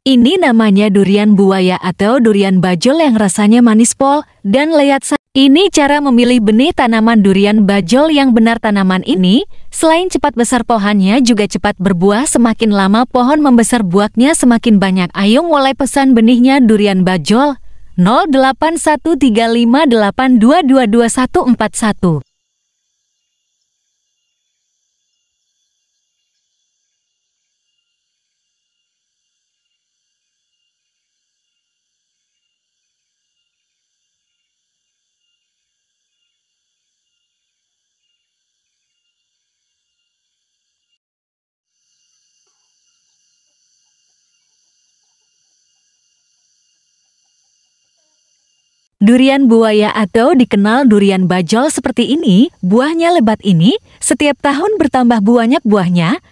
Ini namanya durian buaya atau durian bajol yang rasanya manis pol dan lezat. Ini cara memilih benih tanaman durian bajol yang benar tanaman ini, selain cepat besar pohonnya juga cepat berbuah semakin lama pohon membesar buahnya semakin banyak. Ayo mulai pesan benihnya durian bajol 081358222141. Durian buaya atau dikenal durian bajol seperti ini, buahnya lebat ini, setiap tahun bertambah banyak buahnya,